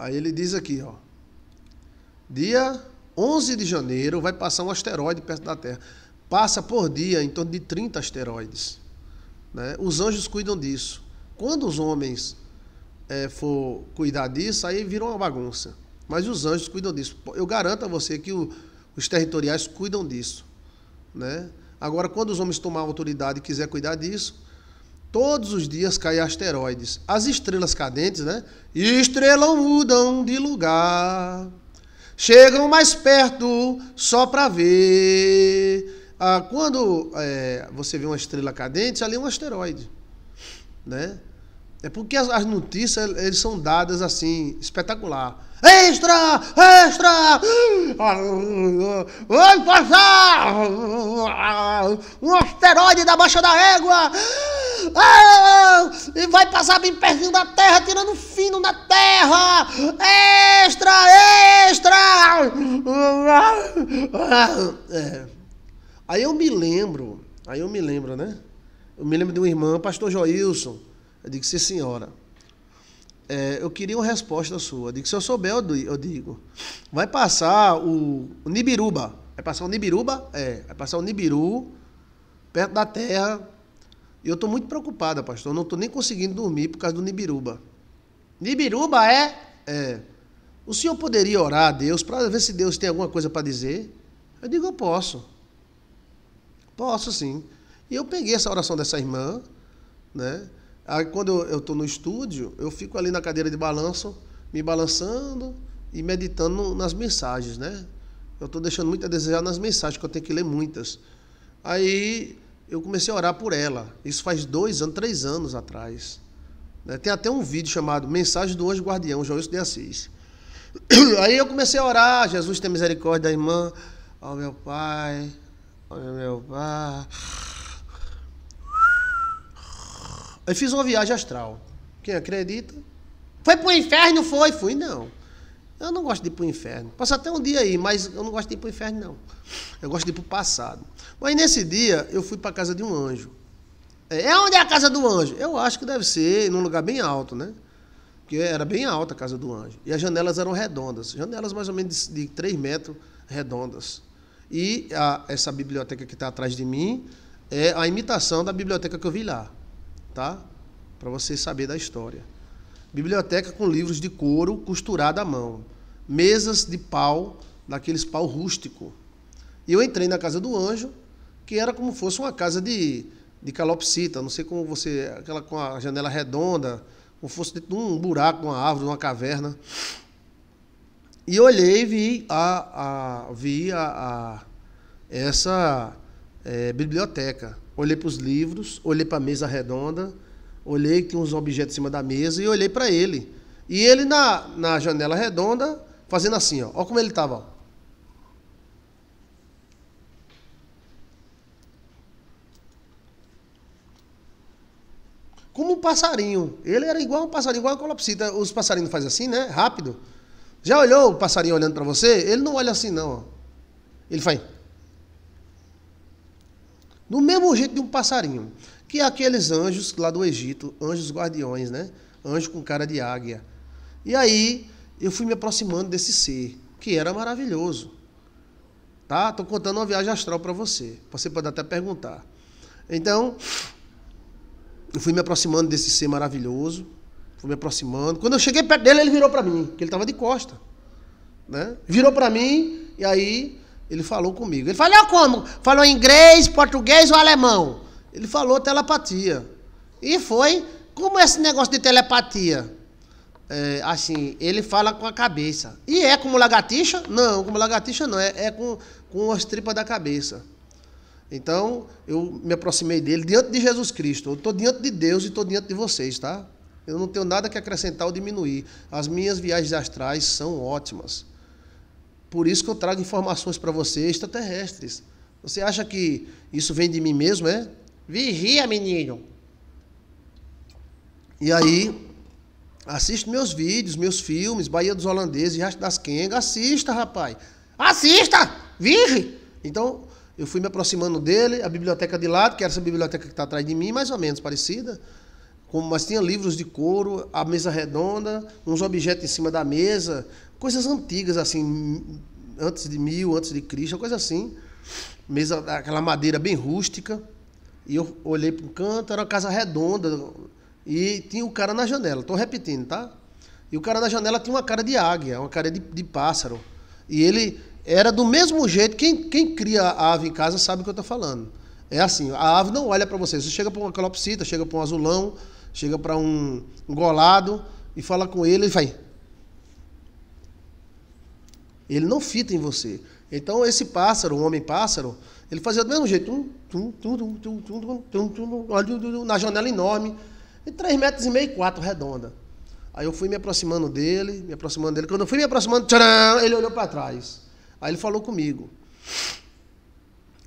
Aí ele diz aqui, ó. Dia 11 de janeiro vai passar um asteroide perto da Terra. Passa por dia em torno de 30 asteroides. Né? Os anjos cuidam disso. Quando os homens é, for cuidar disso, aí vira uma bagunça. Mas os anjos cuidam disso. Eu garanto a você que o, os territoriais cuidam disso. Né? Agora, quando os homens tomar autoridade e quiser cuidar disso, Todos os dias caem asteroides. As estrelas cadentes, né? Estrelas mudam de lugar. Chegam mais perto só para ver. Ah, quando é, você vê uma estrela cadente, ali é um asteroide. Né? É porque as, as notícias eles são dadas assim, espetacular. Extra! Extra! Vai passar! Um asteroide da Baixa da Égua! Ah, e vai passar bem pertinho da terra, tirando fino da terra. Extra, extra. É. Aí eu me lembro, aí eu me lembro, né? Eu me lembro de uma irmã, pastor Joilson. Eu digo, sim senhora, é, eu queria uma resposta sua. Eu digo, se eu souber, eu digo. Vai passar o, o Nibiruba. Vai passar o Nibiruba? É, vai passar o Nibiru, perto da terra, e eu estou muito preocupada, pastor. Eu não estou nem conseguindo dormir por causa do Nibiruba. Nibiruba é? É. O senhor poderia orar a Deus para ver se Deus tem alguma coisa para dizer? Eu digo, eu posso. Posso sim. E eu peguei essa oração dessa irmã, né? Aí quando eu estou no estúdio, eu fico ali na cadeira de balanço, me balançando e meditando nas mensagens, né? Eu estou deixando muito a desejar nas mensagens, que eu tenho que ler muitas. Aí eu comecei a orar por ela. Isso faz dois anos, três anos atrás. Né? Tem até um vídeo chamado Mensagem do Anjo Guardião, Joilson de Assis. Aí eu comecei a orar, Jesus tem misericórdia da irmã, ó oh, meu pai, ó oh, meu pai. Aí fiz uma viagem astral. Quem acredita? Foi pro inferno, foi? Fui, não. Eu não gosto de ir para o inferno. Posso até um dia aí, mas eu não gosto de ir para o inferno, não. Eu gosto de ir para o passado. Mas nesse dia, eu fui para a casa de um anjo. É, é onde é a casa do anjo? Eu acho que deve ser num lugar bem alto, né? Porque era bem alta a casa do anjo. E as janelas eram redondas janelas mais ou menos de, de 3 metros redondas. E a, essa biblioteca que está atrás de mim é a imitação da biblioteca que eu vi lá, tá? Para você saber da história biblioteca com livros de couro costurado à mão, mesas de pau, daqueles pau rústico. E eu entrei na casa do anjo, que era como fosse uma casa de, de calopsita, não sei como você, aquela com a janela redonda, como fosse dentro de um buraco, uma árvore, uma caverna. E olhei e vi a, a, vi a, a essa é, biblioteca. Olhei para os livros, olhei para a mesa redonda, olhei, que uns objetos em cima da mesa e olhei para ele. E ele na, na janela redonda, fazendo assim, ó. Olha como ele estava. Como um passarinho. Ele era igual um passarinho, igual a colapsita. Os passarinhos fazem assim, né? Rápido. Já olhou o passarinho olhando para você? Ele não olha assim, não. Ó. Ele faz. Do mesmo jeito de um passarinho que é aqueles anjos lá do Egito, anjos guardiões, né? Anjo com cara de águia. E aí eu fui me aproximando desse ser, que era maravilhoso. Tá? Tô contando uma viagem astral para você. Você pode até perguntar. Então, eu fui me aproximando desse ser maravilhoso, fui me aproximando. Quando eu cheguei perto dele, ele virou para mim, que ele estava de costa, né? Virou para mim e aí ele falou comigo. Ele falou como? Falou em inglês, português ou alemão? Ele falou telepatia. E foi. Como é esse negócio de telepatia? É, assim, ele fala com a cabeça. E é como lagartixa? Não, como lagartixa não. É, é com, com as tripas da cabeça. Então, eu me aproximei dele diante de Jesus Cristo. Eu estou diante de Deus e estou diante de vocês, tá? Eu não tenho nada que acrescentar ou diminuir. As minhas viagens astrais são ótimas. Por isso que eu trago informações para vocês extraterrestres. Você acha que isso vem de mim mesmo, é? Vigia, menino. E aí, assiste meus vídeos, meus filmes, Bahia dos Holandeses, Rastro das Quengas. Assista, rapaz. Assista! Vigie! Então, eu fui me aproximando dele, a biblioteca de lado, que era essa biblioteca que está atrás de mim, mais ou menos parecida. Como, mas tinha livros de couro, a mesa redonda, uns objetos em cima da mesa, coisas antigas, assim, antes de mil, antes de Cristo, coisa assim. Mesa, aquela madeira bem rústica. E eu olhei para o canto, era uma casa redonda e tinha o cara na janela. Estou repetindo, tá? E o cara na janela tinha uma cara de águia, uma cara de, de pássaro. E ele era do mesmo jeito. Quem, quem cria a ave em casa sabe o que eu estou falando. É assim, a ave não olha para você. Você chega para uma calopsita, chega para um azulão, chega para um, um golado e fala com ele, ele vai. Ele não fita em você. Então esse pássaro, o homem pássaro, ele fazia do mesmo jeito, tum, tum, tum, tum, tum, tum, tum, tum, tum, na janela enorme, de 3 metros e meio, quatro redonda. Aí eu fui me aproximando dele, me aproximando dele. Quando eu fui me aproximando, tcharam, ele olhou para trás. Aí ele falou comigo.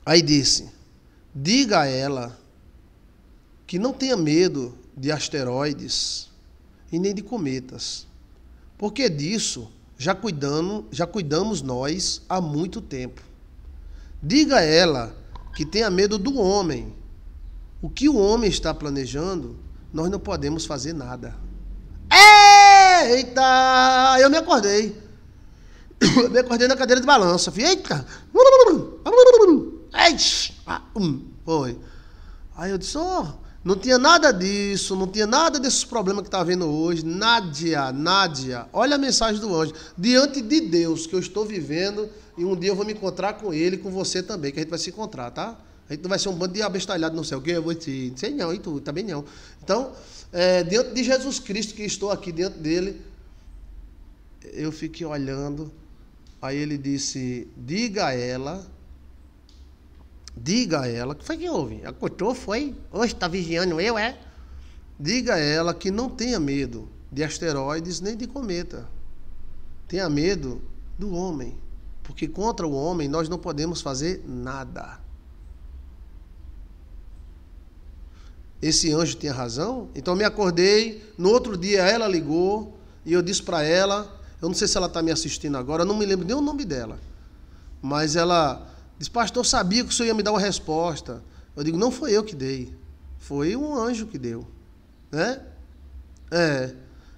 Aí disse: Diga a ela que não tenha medo de asteroides e nem de cometas, porque disso já, cuidando, já cuidamos nós há muito tempo. Diga a ela que tenha medo do homem. O que o homem está planejando, nós não podemos fazer nada. Eita! Eu me acordei. Eu me acordei na cadeira de balança. Falei, eita! Ah, oi Aí eu disse, oh. Não tinha nada disso, não tinha nada desses problemas que está vendo hoje. Nádia, Nádia, olha a mensagem do anjo. Diante de Deus que eu estou vivendo, e um dia eu vou me encontrar com ele com você também, que a gente vai se encontrar, tá? A gente não vai ser um bando de abestalhado, não sei o quê, eu vou te. Não sei não, e tu também não. Então, é, diante de Jesus Cristo, que estou aqui diante dele, eu fiquei olhando. Aí ele disse: Diga a ela Diga a ela, que foi que houve? acordou foi? Hoje está vigiando eu, é? Diga a ela que não tenha medo de asteroides nem de cometa. Tenha medo do homem. Porque contra o homem nós não podemos fazer nada. Esse anjo tinha razão? Então me acordei, no outro dia ela ligou e eu disse para ela, eu não sei se ela está me assistindo agora, não me lembro nem o nome dela, mas ela Diz, pastor, sabia que o senhor ia me dar uma resposta. Eu digo, não foi eu que dei, foi um anjo que deu. Né? É.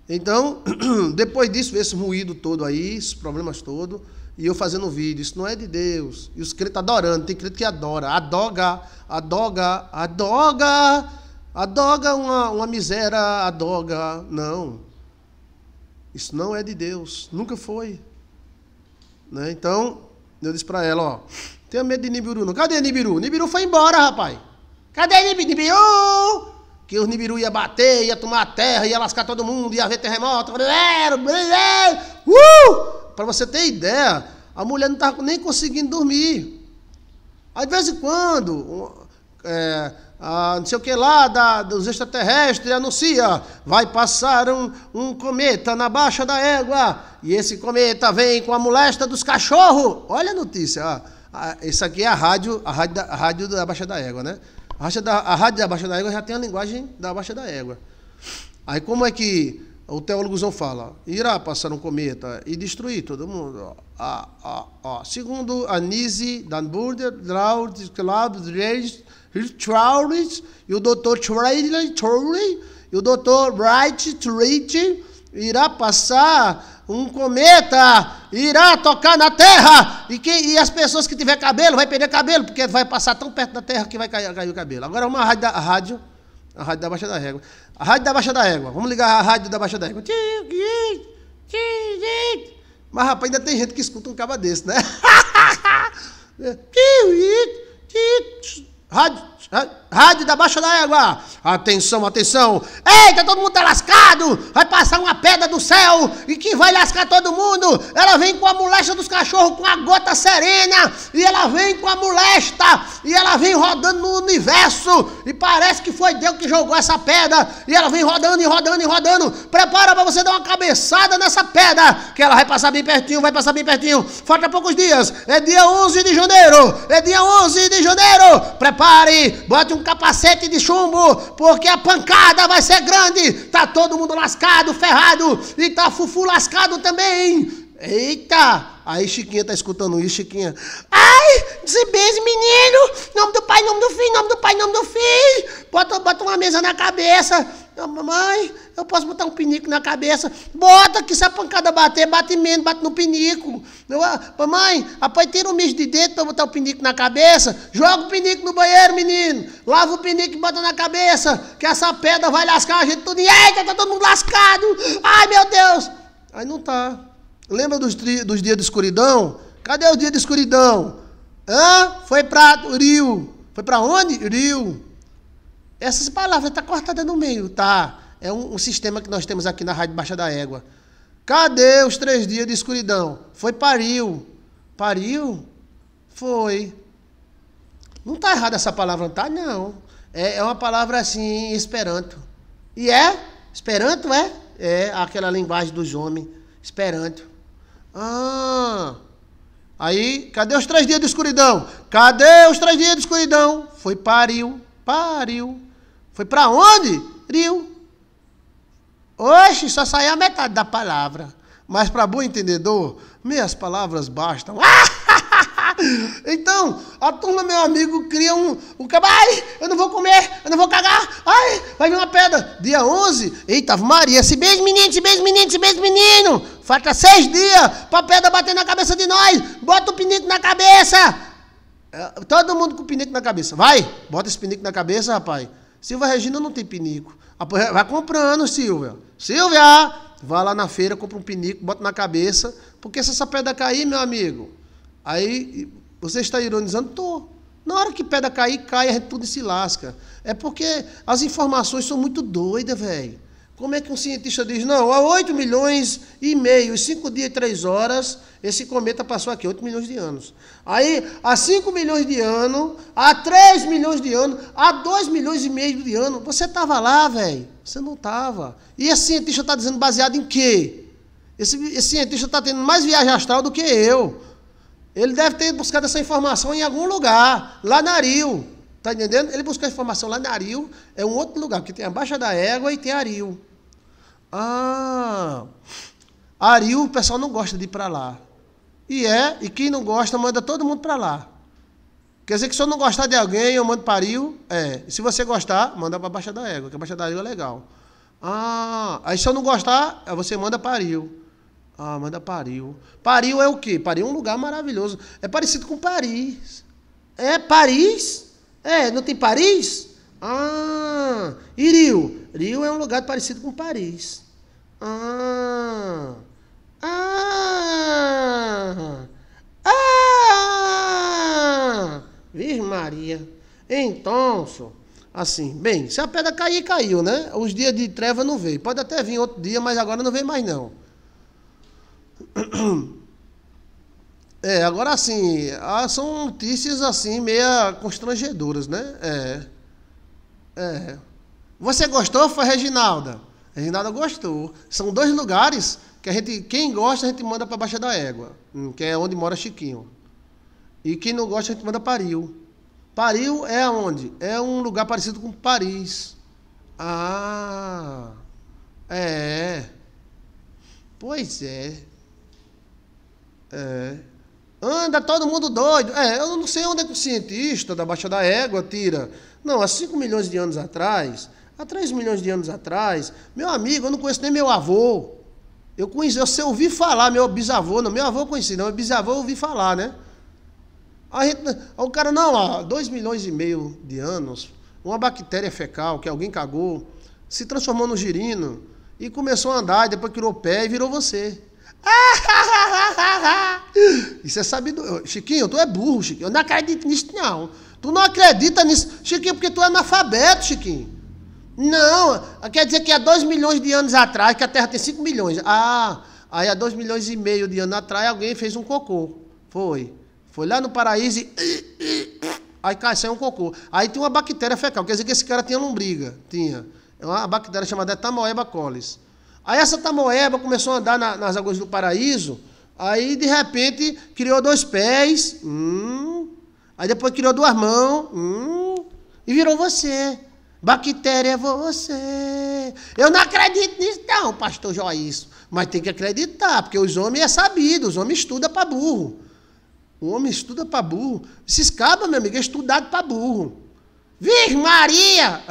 Então, depois disso, esse ruído todo aí, esses problemas todos, e eu fazendo vídeo, isso não é de Deus. E os crentes adorando, tem crente que adora, adoga, adoga, adoga, adoga uma, uma miséria, adoga. Não. Isso não é de Deus, nunca foi. Né? Então, eu disse para ela, ó, tenho medo de Nibiru não. Cadê Nibiru? Nibiru foi embora, rapaz. Cadê Nibiru? Que os Nibiru ia bater, ia tomar a terra, ia lascar todo mundo, ia haver terremoto. Uh! Para você ter ideia, a mulher não estava nem conseguindo dormir. Aí, de vez em quando, é, a, não sei o que lá, da, dos extraterrestres, anuncia, vai passar um, um cometa na baixa da égua, e esse cometa vem com a molesta dos cachorros. Olha a notícia, ó isso aqui é a rádio, a rádio, da, a rádio da Baixa da Égua, né? A, rádio da, a rádio da Baixa da Égua já tem a linguagem da Baixa da Égua. Aí como é que o teólogozão fala? Irá passar um cometa e destruir todo mundo. Ah, ah, ah. Segundo Anise, Danburger, Draud, Klaub, Trauris e o doutor Trailer, e o doutor Wright, Treat, irá passar um cometa irá tocar na terra, e, que, e as pessoas que tiver cabelo vai perder cabelo, porque vai passar tão perto da terra que vai cair, cair o cabelo. Agora uma rádio, da, a rádio, a rádio da Baixa da Régua, A rádio da Baixa da Égua, vamos ligar a rádio da Baixa da Égua. Mas rapaz, ainda tem gente que escuta um caba desse, né? rádio, rádio. Rádio da Baixa da Égua. Atenção, atenção. Eita, todo mundo tá lascado. Vai passar uma pedra do céu e que vai lascar todo mundo. Ela vem com a molesta dos cachorros, com a gota serena. E ela vem com a molesta. E ela vem rodando no universo. E parece que foi Deus que jogou essa pedra. E ela vem rodando e rodando e rodando. Prepara para você dar uma cabeçada nessa pedra. Que ela vai passar bem pertinho, vai passar bem pertinho. Falta poucos dias. É dia 11 de janeiro. É dia 11 de janeiro. Prepare. Bote um capacete de chumbo, porque a pancada vai ser grande. Tá todo mundo lascado, ferrado, e tá fufu lascado também. Eita! Aí Chiquinha tá escutando isso, Chiquinha. Ai, desibês, menino! Nome do pai, nome do filho, nome do pai, nome do filho! Bota, bota uma mesa na cabeça mamãe, eu posso botar um pinico na cabeça. Bota que se a pancada bater, bate menos, bate no pinico. Ah, mamãe, apai, tira um mijo de dentro para botar o pinico na cabeça. Joga o pinico no banheiro, menino. Lava o pinico e bota na cabeça. Que essa pedra vai lascar a gente tudo. Eita, tá todo mundo lascado. Ai, meu Deus. Aí não tá. Lembra dos, dos dias de escuridão? Cadê os dias de escuridão? Hã? Foi para Rio. Foi para onde? Rio. Essas palavras estão tá cortadas no meio, tá? É um, um, sistema que nós temos aqui na Rádio Baixa da Égua. Cadê os três dias de escuridão? Foi pariu. Pariu? Foi. Não está errada essa palavra, não tá? Não. É, é uma palavra assim, esperanto. E é? Esperanto é? É aquela linguagem dos homens. Esperanto. Ah! Aí, cadê os três dias de escuridão? Cadê os três dias de escuridão? Foi pariu. Pariu. Foi para onde? Rio. Oxe, só saiu a metade da palavra. Mas para bom entendedor, meias palavras bastam. Então, a turma, meu amigo, cria um, um ai, eu não vou comer, eu não vou cagar, ai, vai vir uma pedra. Dia 11, eita, Maria, esse mesmo menino, esse mesmo menino, esse mesmo menino, falta seis dias pra pedra bater na cabeça de nós, bota o pinito na cabeça, é, todo mundo com pinico na cabeça. Vai! Bota esse pinico na cabeça, rapaz. Silva Regina não tem pinico. Vai comprando, Silvia. Silvia! Vai lá na feira, compra um pinico, bota na cabeça. Porque se essa pedra cair, meu amigo, aí você está ironizando? Tô. Na hora que pedra cair, cai, a gente tudo se lasca. É porque as informações são muito doidas, velho. Como é que um cientista diz, não, há 8 milhões e meio, 5 dias e 3 horas, esse cometa passou aqui, 8 milhões de anos. Aí, há 5 milhões de ano, há 3 milhões de ano, há 2 milhões e meio de ano, você estava lá, velho. Você não estava. E esse cientista está dizendo baseado em quê? Esse, esse cientista está tendo mais viagem astral do que eu. Ele deve ter buscado essa informação em algum lugar, lá na Rio. Está entendendo? Ele buscou informação lá na Ariu, é um outro lugar, porque tem a Baixa da Égua e tem Ariu. Ah, Ariu, o pessoal não gosta de ir para lá. E é, e quem não gosta manda todo mundo para lá. Quer dizer que se eu não gostar de alguém, eu mando para Ariel. É, e se você gostar, manda para a Baixa da Égua, que a Baixa da Égua é legal. Ah, aí se eu não gostar, você manda para Ariel. Ah, manda para Pariu é o quê? Pariu é um lugar maravilhoso. É parecido com Paris. É Paris? É, não tem Paris? Ah, e Rio? Rio é um lugar parecido com Paris. Ah, ah, ah, Virgem Maria. Então, senhor, assim, bem, se a pedra cair, caiu, né? Os dias de treva não veio. Pode até vir outro dia, mas agora não vem mais não. É, agora assim, são notícias assim, meia constrangedoras, né? É. É. Você gostou, foi Reginalda? Reginalda gostou. São dois lugares que a gente, quem gosta, a gente manda para Baixa da Égua, hum, que é onde mora Chiquinho. E quem não gosta, a gente manda para Rio. Pariu é onde? É um lugar parecido com Paris. Ah, é. Pois é. É. Anda todo mundo doido. É, eu não sei onde é que o cientista da Baixa da Égua tira. Não, há 5 milhões de anos atrás, há 3 milhões de anos atrás, meu amigo, eu não conheço nem meu avô. Eu conheci, eu sei ouvir falar, meu bisavô, não, meu avô eu conheci, não, meu bisavô eu ouvi falar, né? A gente, o cara, não, há 2 milhões e meio de anos, uma bactéria fecal que alguém cagou, se transformou no girino e começou a andar, e depois tirou o pé e virou você. Isso é sabedoria. Chiquinho, tu é burro, Chiquinho. Eu não acredito nisso, não. Tu não acredita nisso, Chiquinho, porque tu é analfabeto, Chiquinho. Não, quer dizer que há dois milhões de anos atrás, que a Terra tem 5 milhões. Ah, aí há dois milhões e meio de anos atrás alguém fez um cocô. Foi. Foi lá no paraíso e. Aí cai, saiu um cocô. Aí tem uma bactéria fecal, quer dizer que esse cara tinha lombriga. Tinha. É uma bactéria chamada Etamoeba colis. Aí essa tamoeba começou a andar na, nas águas do paraíso, aí de repente criou dois pés, hum, aí depois criou duas mãos, hum, e virou você. Bactéria é você. Eu não acredito nisso, não, pastor Joício. Mas tem que acreditar, porque os homens é sabido, os homens estudam para burro. O homem estuda para burro. Esses cabos, meu amigo, é estudado para burro. Virgem Maria!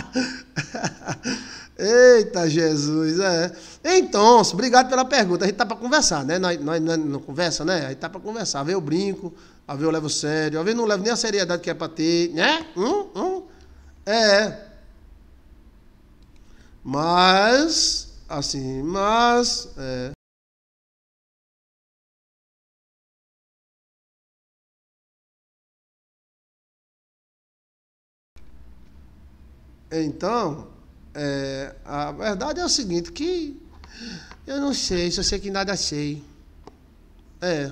Eita Jesus, é. Então, obrigado pela pergunta. A gente tá para conversar, né? Nós, não conversa, né? A gente tá para conversar. A ver eu brinco, a ver eu levo sério, a ver não levo nem a seriedade que é para ter, né? Hum, hum. É. Mas, assim, mas. É. Então, é, a verdade é o seguinte, que eu não sei, só sei que nada sei. É.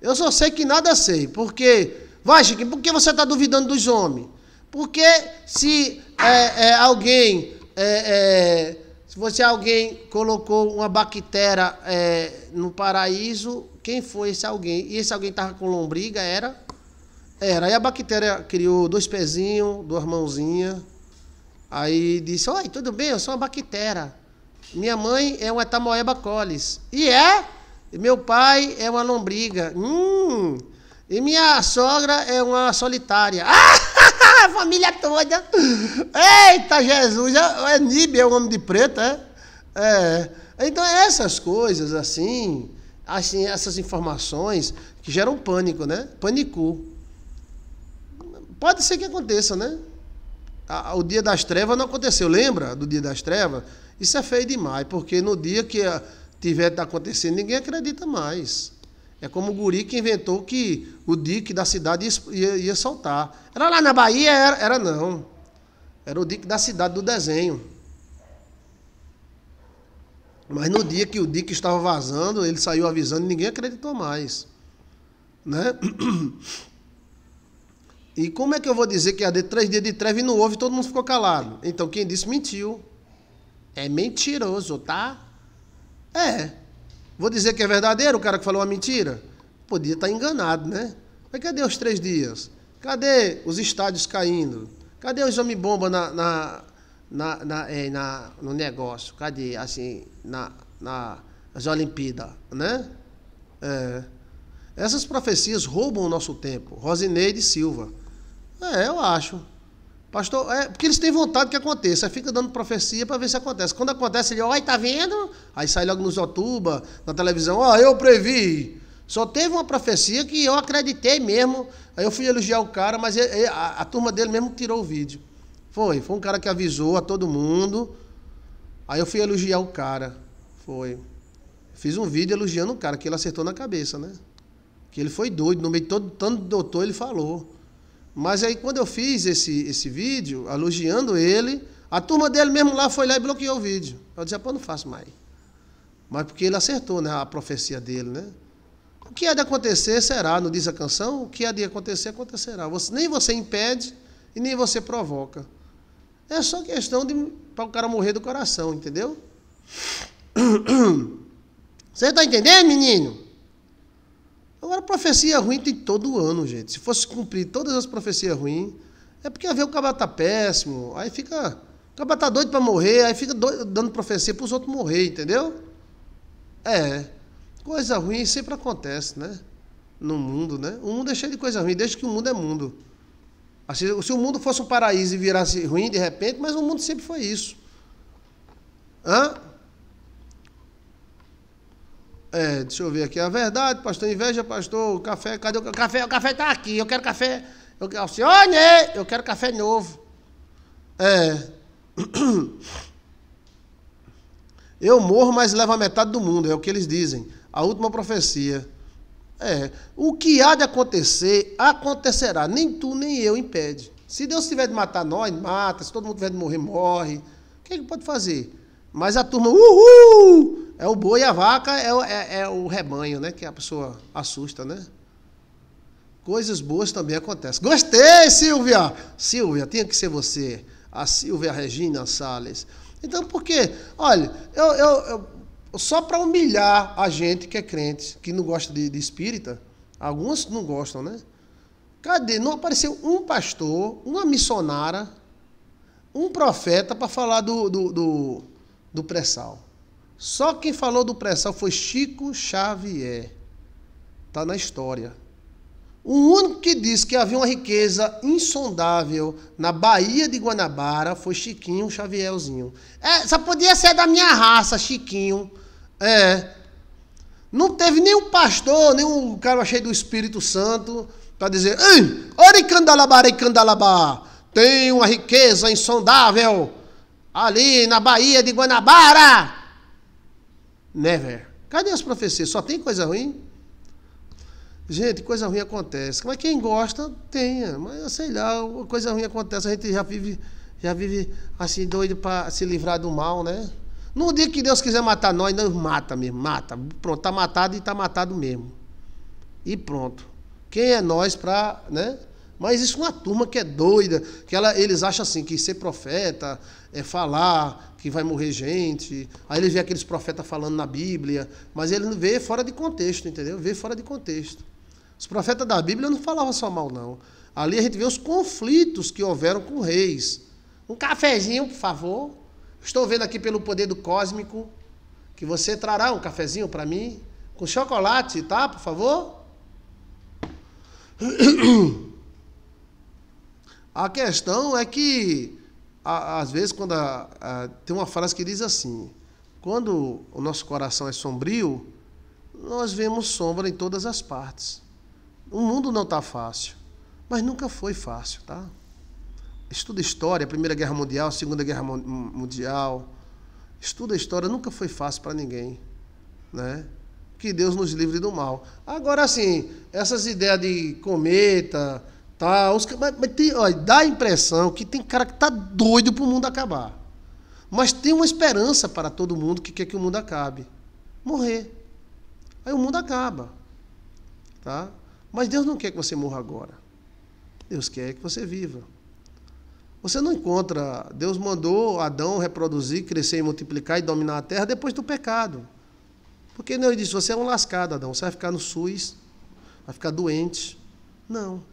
Eu só sei que nada sei, porque. Vai, Chiquinho, por que você está duvidando dos homens? Porque se é, é, alguém. É, é se você alguém colocou uma bactéria é, no paraíso, quem foi esse alguém? E esse alguém estava com lombriga, era? Era. E a bactéria criou dois pezinhos, duas mãozinhas, Aí disse: Oi, tudo bem? Eu sou uma bactéria. Minha mãe é uma Etamoeba colis. E é? Meu pai é uma lombriga. Hum. E minha sogra é uma solitária. Ah, a família toda. Eita, Jesus. É, é Níbia, é um homem de preto, é? É. Então, essas coisas, assim, assim, essas informações que geram pânico, né? Pânico. Pode ser que aconteça, né? a, o dia das trevas não aconteceu, lembra do dia das trevas? Isso é feio demais, porque no dia que eh, tiver tá acontecendo, ninguém acredita mais. É como o guri que inventou que o dique da cidade ia, ia soltar. Era lá na Bahia, era, era não. Era o dique da cidade do desenho. Mas no dia que o dique estava vazando, ele saiu avisando e ninguém acreditou mais. Né? E como é que eu vou dizer que há é três dias de treva e não houve e todo mundo ficou calado? Então quem disse mentiu. É mentiroso, tá? É. Vou dizer que é verdadeiro o cara que falou uma mentira? Podia estar tá enganado, né? Mas cadê os três dias? Cadê os estádios caindo? Cadê os homem-bomba na, na, na, na, é, na, no negócio? Cadê, assim, na, na, nas Olimpíadas, né? É. Essas profecias roubam o nosso tempo. Rosineide Silva. É, eu acho. Pastor, é, porque eles têm vontade que aconteça, aí fica dando profecia para ver se acontece. Quando acontece, ele, olha, tá vendo? Aí sai logo nos Otuba, na televisão, ó, oh, eu previ. Só teve uma profecia que eu acreditei mesmo. Aí eu fui elogiar o cara, mas ele, ele, a, a turma dele mesmo tirou o vídeo. Foi, foi um cara que avisou a todo mundo. Aí eu fui elogiar o cara. Foi. Fiz um vídeo elogiando o cara, que ele acertou na cabeça, né? Que ele foi doido, no meio de todo tanto doutor ele falou. Mas aí quando eu fiz esse, esse vídeo, elogiando ele, a turma dele mesmo lá foi lá e bloqueou o vídeo. Eu disse, ah, pô, não faço mais. Mas porque ele acertou né, a profecia dele, né? O que há de acontecer será, não diz a canção, o que há de acontecer, acontecerá. Você, nem você impede e nem você provoca. É só questão de para o cara morrer do coração, entendeu? Você está entendendo, menino? Agora, profecia ruim tem todo ano, gente. Se fosse cumprir todas as profecias ruins, é porque a ver o cabra tá péssimo. Aí fica. O cabra tá doido para morrer, aí fica doido, dando profecia para os outros morrer, entendeu? É. Coisa ruim sempre acontece, né? No mundo, né? O mundo é cheio de coisa ruim, desde que o mundo é mundo. Assim, se o mundo fosse um paraíso e virasse ruim de repente, mas o mundo sempre foi isso. Hã? É, deixa eu ver aqui. A verdade, pastor, inveja, pastor, café, cadê o café? O café está aqui, eu quero café. Eu, Alcione, eu quero café novo. É. Eu morro, mas levo a metade do mundo, é o que eles dizem. A última profecia. É. O que há de acontecer, acontecerá. Nem tu, nem eu impede. Se Deus tiver de matar nós, mata. Se todo mundo tiver de morrer, morre. O que, é que pode fazer? Mas a turma, uhul! É o boi, e a vaca é, é, é o rebanho, né? Que a pessoa assusta, né? Coisas boas também acontecem. Gostei, Silvia! Silvia, tinha que ser você. A Silvia Regina Salles. Então, por quê? Olha, eu, eu, eu só para humilhar a gente que é crente, que não gosta de, de espírita, algumas não gostam, né? Cadê? Não apareceu um pastor, uma missionária, um profeta para falar do, do, do do pré-sal. Só quem falou do pré-sal foi Chico Xavier. Está na história. O único que disse que havia uma riqueza insondável na Baía de Guanabara foi Chiquinho Xavierzinho. É, só podia ser da minha raça, Chiquinho. É. Não teve nenhum pastor, nenhum cara cheio do Espírito Santo para dizer: Ei, Oricandalabá, Oricandalabá, tem uma riqueza insondável ali na Bahia de Guanabara. Never. Cadê as profecias? Só tem coisa ruim? Gente, coisa ruim acontece. Mas quem gosta, tenha. Mas sei lá, coisa ruim acontece. A gente já vive, já vive assim, doido para se livrar do mal, né? No dia que Deus quiser matar nós, nós mata mesmo, mata. Pronto, tá matado e tá matado mesmo. E pronto. Quem é nós para, né? Mas isso é uma turma que é doida, que ela, eles acham assim, que ser profeta é falar que vai morrer gente. Aí eles vê aqueles profetas falando na Bíblia, mas ele vê fora de contexto, entendeu? Vê fora de contexto. Os profetas da Bíblia não falavam só mal, não. Ali a gente vê os conflitos que houveram com reis. Um cafezinho, por favor. Estou vendo aqui pelo poder do cósmico que você trará um cafezinho para mim com chocolate, tá? Por favor. A questão é que, a, às vezes, quando a, a, tem uma frase que diz assim: quando o nosso coração é sombrio, nós vemos sombra em todas as partes. O mundo não está fácil, mas nunca foi fácil, tá? Estuda história, Primeira Guerra Mundial, Segunda Guerra Mundial. Estuda história, nunca foi fácil para ninguém, né? Que Deus nos livre do mal. Agora, assim, essas ideias de cometa, Tá, os, mas, mas tem, dá a impressão que tem cara que tá doido pro mundo acabar. Mas tem uma esperança para todo mundo que quer que o mundo acabe. Morrer. Aí o mundo acaba. Tá? Mas Deus não quer que você morra agora. Deus quer que você viva. Você não encontra. Deus mandou Adão reproduzir, crescer e multiplicar e dominar a terra depois do pecado. Porque Deus disse: você é um lascado, Adão. Você vai ficar no SUS, vai ficar doente. Não.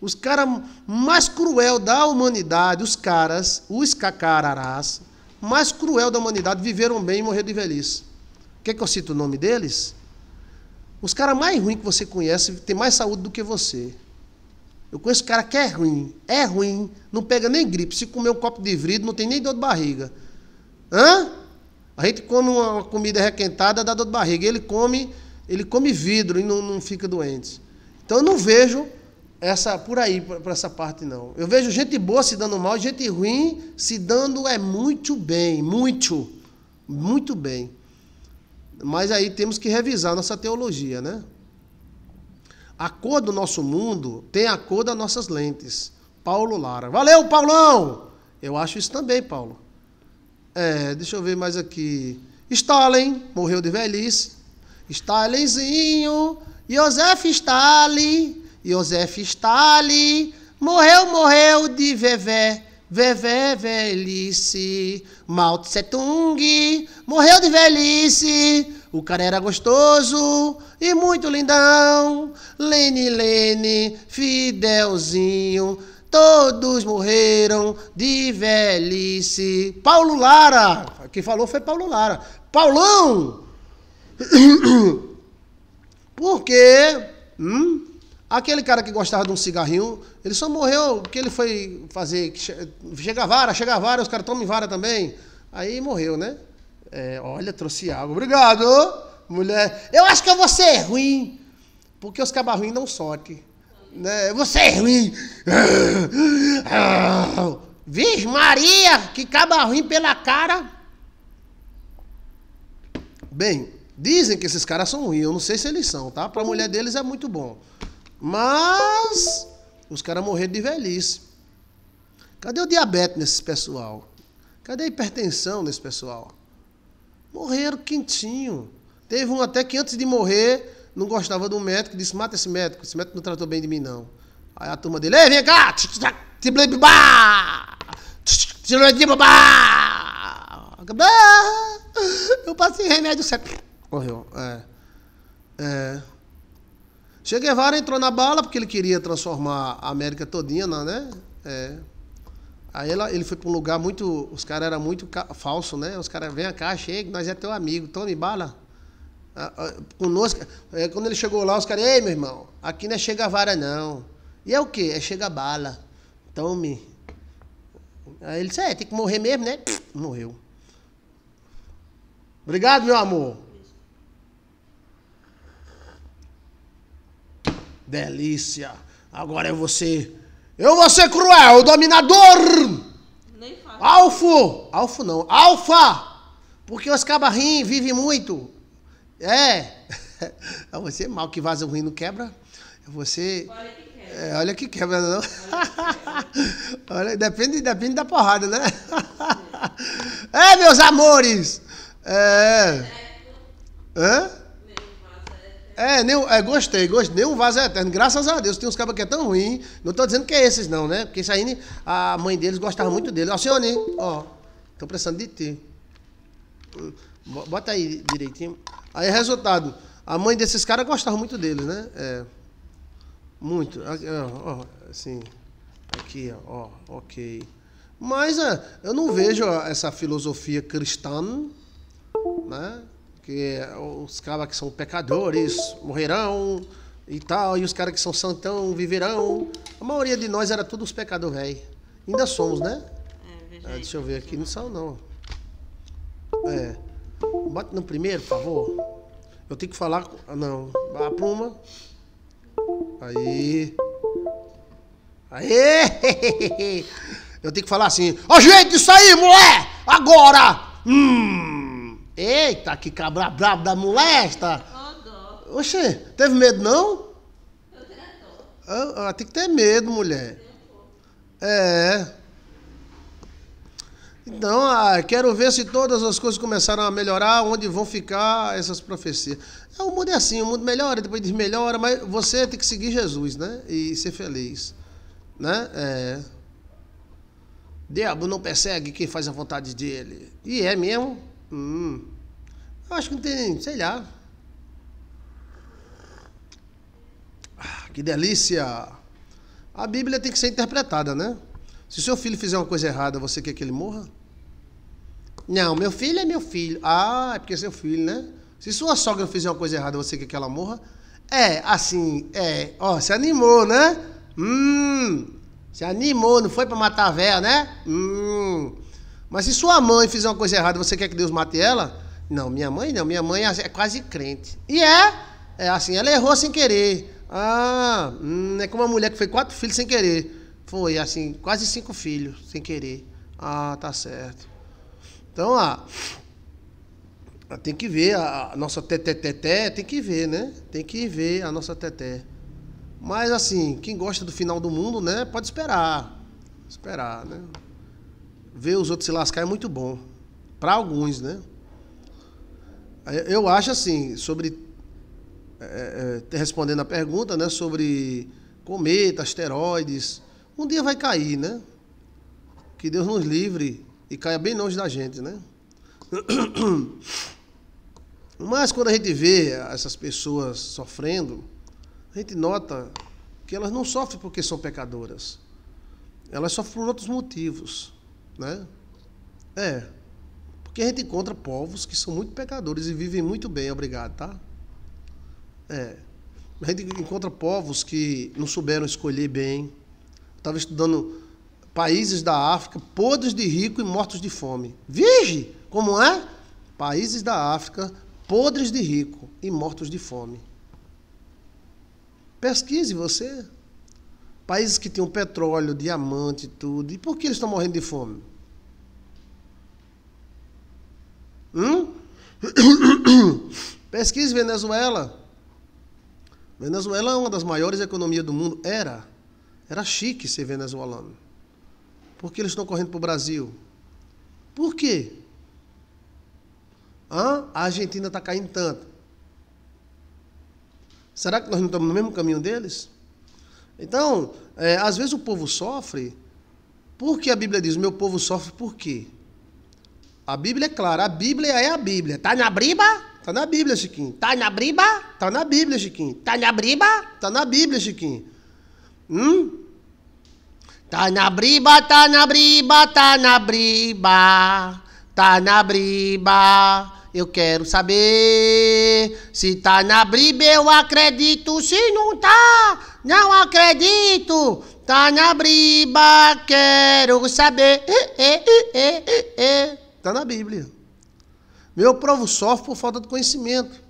Os caras mais cruel da humanidade, os caras, os cacararás, mais cruel da humanidade, viveram bem e morreram de velhice. Quer que eu cite o nome deles? Os caras mais ruins que você conhece têm mais saúde do que você. Eu conheço cara que é ruim, é ruim, não pega nem gripe. Se comer um copo de vidro, não tem nem dor de barriga. Hã? A gente come uma comida requentada, dá dor de barriga. Ele come, ele come vidro e não, não fica doente. Então eu não vejo essa por aí, para essa parte não. Eu vejo gente boa se dando mal gente ruim se dando é muito bem, muito, muito bem. Mas aí temos que revisar nossa teologia, né? A cor do nosso mundo tem a cor das nossas lentes. Paulo Lara. Valeu, Paulão! Eu acho isso também, Paulo. É, deixa eu ver mais aqui. Stalin morreu de velhice. Stalinzinho. Josef Stalin Josef Stalin morreu, morreu de vevé, vevé, velhice. Mao Tse Tung morreu de velhice. O cara era gostoso e muito lindão. Lene, Lene, Fidelzinho, todos morreram de velhice. Paulo Lara, quem falou foi Paulo Lara. Paulão! Por quê? Hum? Aquele cara que gostava de um cigarrinho, ele só morreu porque ele foi fazer. Chega vara, chega vara, os caras tomam vara também. Aí morreu, né? É, olha, trouxe água. Obrigado, mulher. Eu acho que eu vou ser é ruim. Porque os ruins não sorte. Né? Você é ruim. Vixe Maria, que ruim pela cara. Bem, dizem que esses caras são ruins. Eu não sei se eles são, tá? Para a mulher deles é muito bom. Mas os caras morreram de velhice. Cadê o diabetes nesse pessoal? Cadê a hipertensão nesse pessoal? Morreram quentinho. Teve um até que antes de morrer não gostava do médico, disse: mata esse médico, esse médico não tratou bem de mim, não. Aí a turma dele, ei, vem cá! Eu passei remédio certo. Morreu. É. É. Che Guevara entrou na bala porque ele queria transformar a América todinha, na, né, né? É. Aí ela, ele foi para um lugar muito. Os caras eram muito falso, né? Os caras, vem cá, chega, nós é teu amigo, tome bala. Ah, ah, conosco, é, quando ele chegou lá, os caras, ei, meu irmão, aqui não é chega vara, não. E é o quê? É chega bala. Tome. Aí ele disse, é, tem que morrer mesmo, né? Morreu. Obrigado, meu amor. delícia. Agora é você Eu vou ser cruel, dominador! Nem faz. Alfo! Alfo não, alfa! Porque os cabarrinhos vivem muito. É. É você mal que vaza ruim não quebra. É você. Olha que quebra. É, olha que quebra, não. Olha, que quebra. olha depende, depende da porrada, né? é, meus amores! É. é. Hã? É, nem, é, gostei, gostei. Nenhum vaso é eterno. Graças a Deus, tem uns cabos que é tão ruim. Não tô dizendo que é esses, não, né? Porque isso aí a mãe deles gostava muito dele. Ó, né? ó, tô precisando de ti. Bota aí direitinho. Aí, resultado. A mãe desses caras gostava muito deles, né? É. Muito. Ó, assim. Aqui, ó, ok. Mas é, eu não vejo essa filosofia cristã, né? que os caras que são pecadores morrerão e tal, e os caras que são santão viverão. A maioria de nós era todos pecador velho. Ainda somos, né? É, ah, deixa eu ver aqui, não são não. É. bate no primeiro, por favor. Eu tenho que falar. Ah, não. uma Aí. Aê! Eu tenho que falar assim. Ó, oh, gente, isso aí, mulher! Agora! Hum! Eita, que cabra brabo da molesta! Oh, Oxê, teve medo não? Eu ah, ah, tem que ter medo, mulher. É. Então, ah, quero ver se todas as coisas começaram a melhorar, onde vão ficar essas profecias. É, o mundo é assim, o mundo melhora, depois desmelhora, mas você tem que seguir Jesus, né? E ser feliz. Né? É. Diabo não persegue quem faz a vontade dele. E é mesmo. Hum. Acho que não tem, sei lá. Ah, que delícia! A Bíblia tem que ser interpretada, né? Se seu filho fizer uma coisa errada, você quer que ele morra? Não, meu filho é meu filho. Ah, é porque é seu filho, né? Se sua sogra fizer uma coisa errada, você quer que ela morra? É, assim, é. Ó, se animou, né? Hum. Se animou, não foi para matar a véia, né? Hum. Mas se sua mãe fizer uma coisa errada, você quer que Deus mate ela? Não, minha mãe não. Minha mãe é quase crente. E é, é assim, ela errou sem querer. Ah, hum, é como uma mulher que fez quatro filhos sem querer. Foi assim, quase cinco filhos sem querer. Ah, tá certo. Então, ah, tem que ver a, a nossa teteteté, tem que ver, né? Tem que ver a nossa teté. Mas assim, quem gosta do final do mundo, né, pode esperar. Esperar, né? ver os outros se lascar é muito bom. Para alguns, né? Eu acho assim, sobre. É, é, é, respondendo a pergunta, né? Sobre cometa, asteroides. Um dia vai cair, né? Que Deus nos livre e caia bem longe da gente, né? Mas quando a gente vê essas pessoas sofrendo, a gente nota que elas não sofrem porque são pecadoras. Elas sofrem por outros motivos. Né? É. Porque a gente encontra povos que são muito pecadores e vivem muito bem, obrigado, tá? É. A gente encontra povos que não souberam escolher bem. Estava estudando países da África, podres de rico e mortos de fome. Vige! Como é? Países da África, podres de rico e mortos de fome. Pesquise você. Países que tinham petróleo, diamante, tudo. E por que eles estão morrendo de fome? Hum? Pesquise Venezuela. Venezuela é uma das maiores economias do mundo. Era. Era chique ser venezuelano. Por que eles estão correndo para o Brasil? Por quê? Hã? A Argentina está caindo tanto. Será que nós não estamos no mesmo caminho deles? Então, é, às vezes o povo sofre, porque a Bíblia diz: meu povo sofre por quê? A Bíblia é clara, a Bíblia é a Bíblia. Tá na Bíblia? Tá na Bíblia, Chiquinho. Tá na Bíblia? Tá na Bíblia, Chiquinho. Tá na Bíblia? Tá na Bíblia, Chiquinho. Hum? Tá na Bíblia, tá na Bíblia, tá na Bíblia. Tá na briba? Eu quero saber se tá na Bíblia, eu acredito, se não tá, não acredito! Tá na briba, quero saber. tá na Bíblia. Meu povo sofre por falta de conhecimento.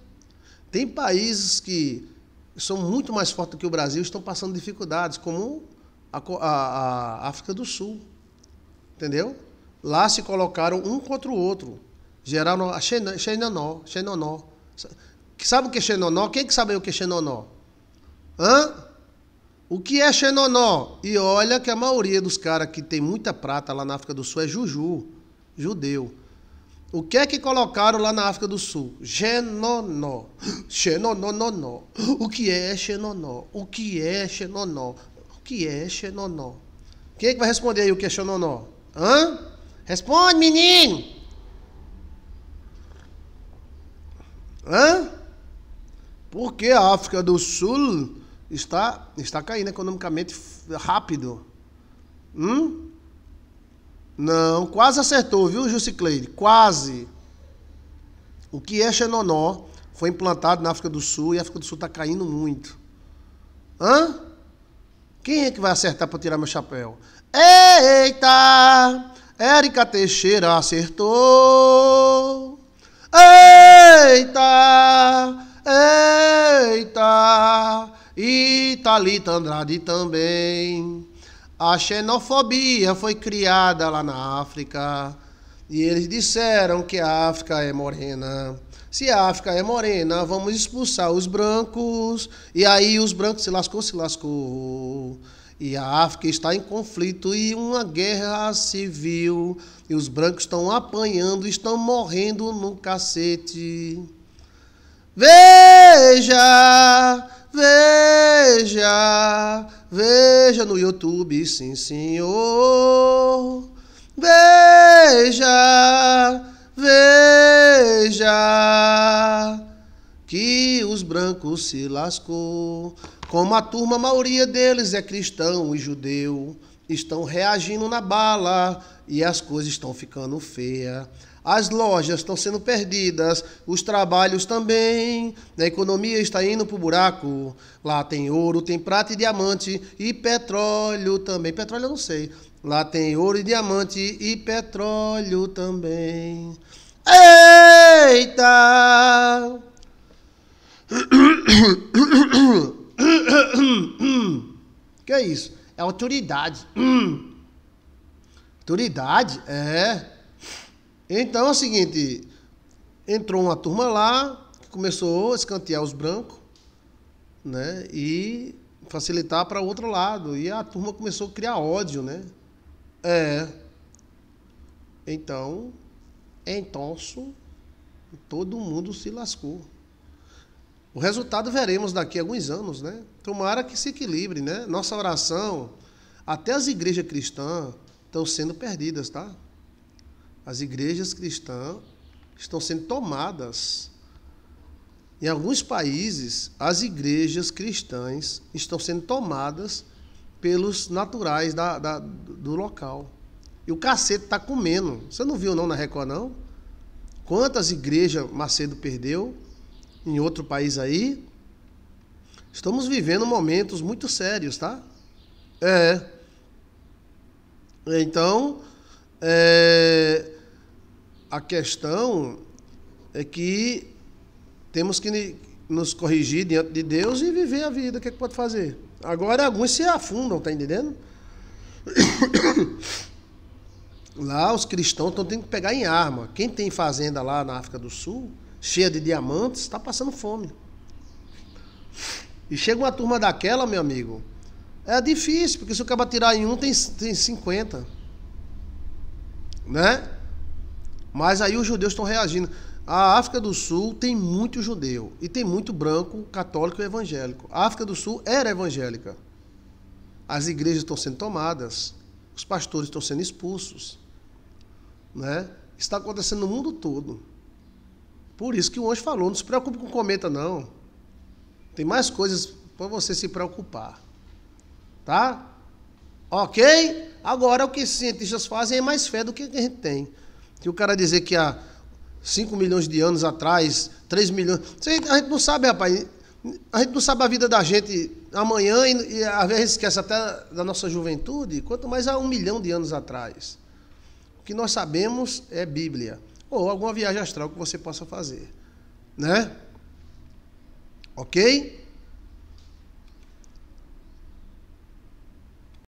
Tem países que são muito mais fortes que o Brasil estão passando dificuldades, como a, a, a África do Sul. Entendeu? Lá se colocaram um contra o outro. Geraram a xenonó, xenonó. Sabe o que é xenonó? Quem é que sabe o que é xenonó? Hã? O que é xenonó? E olha que a maioria dos caras que tem muita prata lá na África do Sul é juju, judeu. O que é que colocaram lá na África do Sul? Genonó. Xenonononó. O que é xenonó? O que é xenonó? O que é xenonó? Quem é que vai responder aí o que é xenonó? Hã? Responde, menino! Hã? Porque a África do Sul está, está caindo economicamente rápido. Hum? Não, quase acertou, viu, Jusicleide? Quase. O que é Xenonó foi implantado na África do Sul e a África do Sul está caindo muito. Hã? Quem é que vai acertar para tirar meu chapéu? Eita! Érica Teixeira acertou. Eita! Eita! e Talita Andrade também. A xenofobia foi criada lá na África e eles disseram que a África é morena. Se a África é morena, vamos expulsar os brancos. E aí os brancos se lascou, se lascou. E a África está em conflito e uma guerra civil. E os brancos estão apanhando, estão morrendo no cacete. Veja! Veja, veja no YouTube, sim senhor. Veja, veja que os brancos se lascou. Como a turma a maioria deles é cristão e judeu, estão reagindo na bala e as coisas estão ficando feias as lojas estão sendo perdidas, os trabalhos também, a economia está indo para o buraco. Lá tem ouro, tem prata e diamante e petróleo também. Petróleo eu não sei. Lá tem ouro e diamante e petróleo também. Eita! Que é isso? É autoridade. Autoridade? É. Então é o seguinte, entrou uma turma lá, que começou a escantear os brancos, né? E facilitar para o outro lado. E a turma começou a criar ódio, né? É. Então, então, todo mundo se lascou. O resultado veremos daqui a alguns anos, né? Tomara que se equilibre, né? Nossa oração, até as igrejas cristãs estão sendo perdidas, tá? as igrejas cristãs estão sendo tomadas. Em alguns países, as igrejas cristãs estão sendo tomadas pelos naturais da, da do local. E o cacete está comendo. Você não viu não na Record, não? Quantas igrejas Macedo perdeu em outro país aí? Estamos vivendo momentos muito sérios, tá? É. Então, é, a questão é que temos que nos corrigir diante de Deus e viver a vida. O que, é que pode fazer? Agora alguns se afundam, tá entendendo? Lá os cristãos estão tendo que pegar em arma. Quem tem fazenda lá na África do Sul, cheia de diamantes, está passando fome. E chega uma turma daquela, meu amigo, é difícil, porque se o cara tirar em um, tem, tem 50. Né? Mas aí os judeus estão reagindo. A África do Sul tem muito judeu e tem muito branco, católico e evangélico. A África do Sul era evangélica. As igrejas estão sendo tomadas, os pastores estão sendo expulsos. Né? está acontecendo no mundo todo. Por isso que o anjo falou: não se preocupe com cometa, não. Tem mais coisas para você se preocupar. Tá? Ok? Agora, o que os cientistas fazem é mais fé do que a gente tem. Se o cara dizer que há 5 milhões de anos atrás, 3 milhões. A gente não sabe, rapaz. A gente não sabe a vida da gente amanhã e, e às vezes esquece até da nossa juventude, quanto mais há um milhão de anos atrás. O que nós sabemos é Bíblia ou alguma viagem astral que você possa fazer, né? Ok?